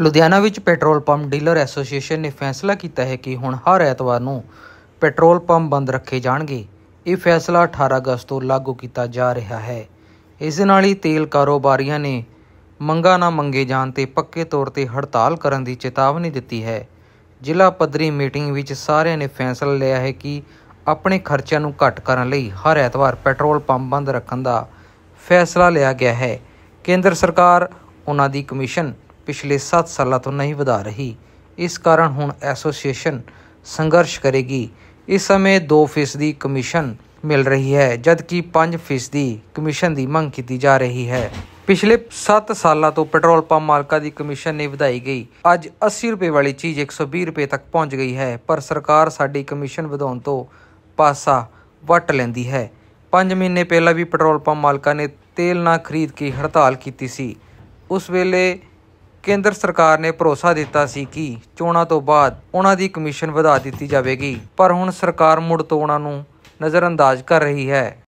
ਲੁਧਿਆਣਾ ਵਿੱਚ petrol pump dealer association ਨੇ ਫੈਸਲਾ ਕੀਤਾ ਹੈ ਕਿ ਹੁਣ ਹਰ ਐਤਵਾਰ ਨੂੰ ਪੈਟਰੋਲ ਪੰਪ ਬੰਦ ਰੱਖੇ ਜਾਣਗੇ ਇਹ ਫੈਸਲਾ 18 ਅਗਸਤ ਤੋਂ ਲਾਗੂ ਕੀਤਾ ਜਾ ਰਿਹਾ ਹੈ ਇਸ ਨਾਲ ਹੀ ਤੇਲ ਕਾਰੋਬਾਰੀਆਂ ਨੇ ਮੰਗਾ ਨਾ ਮੰਗੇ ਜਾਣ ਤੇ ਪੱਕੇ ਤੌਰ ਤੇ ਹੜਤਾਲ ਕਰਨ ਦੀ ਚੇਤਾਵਨੀ ਦਿੱਤੀ ਹੈ ਜ਼ਿਲ੍ਹਾ ਪੱਧਰੀ ਮੀਟਿੰਗ ਵਿੱਚ ਸਾਰਿਆਂ ਨੇ ਫੈਸਲਾ ਲਿਆ ਹੈ ਕਿ ਆਪਣੇ ਖਰਚਿਆਂ ਨੂੰ ਘੱਟ ਕਰਨ ਲਈ ਹਰ ਐਤਵਾਰ ਪੈਟਰੋਲ ਪੰਪ ਬੰਦ ਰੱਖਣ ਦਾ ਫੈਸਲਾ ਲਿਆ ਗਿਆ ਹੈ ਕੇਂਦਰ ਸਰਕਾਰ ਉਹਨਾਂ ਦੀ ਕਮਿਸ਼ਨ ਪਿਛਲੇ 7 ਸਾਲਾਂ ਤੋਂ ਨਹੀਂ ਵਧਾ ਰਹੀ ਇਸ ਕਾਰਨ ਹੁਣ ਐਸੋਸੀਏਸ਼ਨ ਸੰਘਰਸ਼ ਕਰੇਗੀ ਇਸ ਸਮੇਂ 2% ਦੀ ਕਮਿਸ਼ਨ ਮਿਲ ਰਹੀ ਹੈ ਜਦਕਿ 5% ਦੀ ਕਮਿਸ਼ਨ ਦੀ ਮੰਗ ਕੀਤੀ ਜਾ ਰਹੀ ਹੈ ਪਿਛਲੇ 7 ਸਾਲਾਂ ਤੋਂ ਪੈਟਰੋਲ ਪੰਪ ਮਾਲਕਾਂ ਦੀ ਕਮਿਸ਼ਨ ਨਹੀਂ ਵਧਾਈ ਗਈ ਅੱਜ 80 ਰੁਪਏ ਵਾਲੀ ਚੀਜ਼ 120 ਰੁਪਏ ਤੱਕ ਪਹੁੰਚ ਗਈ ਹੈ ਪਰ ਸਰਕਾਰ ਸਾਡੀ ਕਮਿਸ਼ਨ ਵਧਾਉਣ ਤੋਂ ਪਾਸਾ ਵੱਟ ਲੈਂਦੀ ਹੈ 5 ਮਹੀਨੇ ਪਹਿਲਾਂ ਵੀ ਪੈਟਰੋਲ ਪੰਪ ਮਾਲਕਾਂ ਨੇ ਤੇਲ ਨਾ ਖਰੀਦ ਕੇ ਹੜਤਾਲ ਕੀਤੀ ਸੀ ਉਸ ਵੇਲੇ ਕੇਂਦਰ ਸਰਕਾਰ ਨੇ ਭਰੋਸਾ ਦਿੱਤਾ ਸੀ ਕਿ ਚੋਣਾਂ ਤੋਂ ਬਾਅਦ ਉਹਨਾਂ ਦੀ ਕਮਿਸ਼ਨ ਵਧਾ ਦਿੱਤੀ ਜਾਵੇਗੀ ਪਰ ਹੁਣ ਸਰਕਾਰ ਮੁੜ ਤੋਂ ਉਹਨਾਂ ਨੂੰ ਨਜ਼ਰਅੰਦਾਜ਼ ਕਰ ਰਹੀ ਹੈ